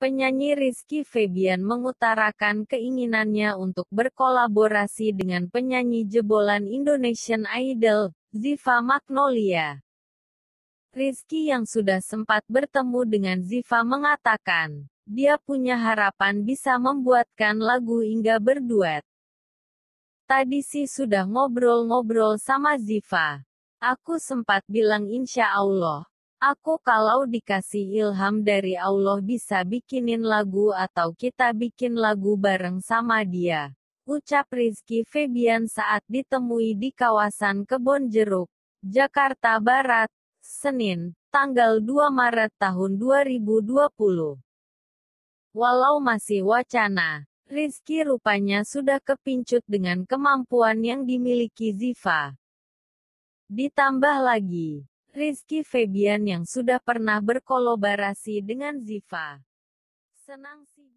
Penyanyi Rizky Febian mengutarakan keinginannya untuk berkolaborasi dengan penyanyi jebolan Indonesian Idol, Ziva Magnolia. Rizky yang sudah sempat bertemu dengan Ziva mengatakan, dia punya harapan bisa membuatkan lagu hingga berduet. Tadi sih sudah ngobrol-ngobrol sama Ziva. Aku sempat bilang insya Allah, Aku kalau dikasih ilham dari Allah bisa bikinin lagu atau kita bikin lagu bareng sama dia. Ucap Rizky Febian saat ditemui di kawasan Kebon Jeruk, Jakarta Barat, Senin, tanggal 2 Maret tahun 2020. Walau masih wacana, Rizky rupanya sudah kepincut dengan kemampuan yang dimiliki Ziva. Ditambah lagi, Rizky Febian yang sudah pernah berkolaborasi dengan Ziva. Senang sih.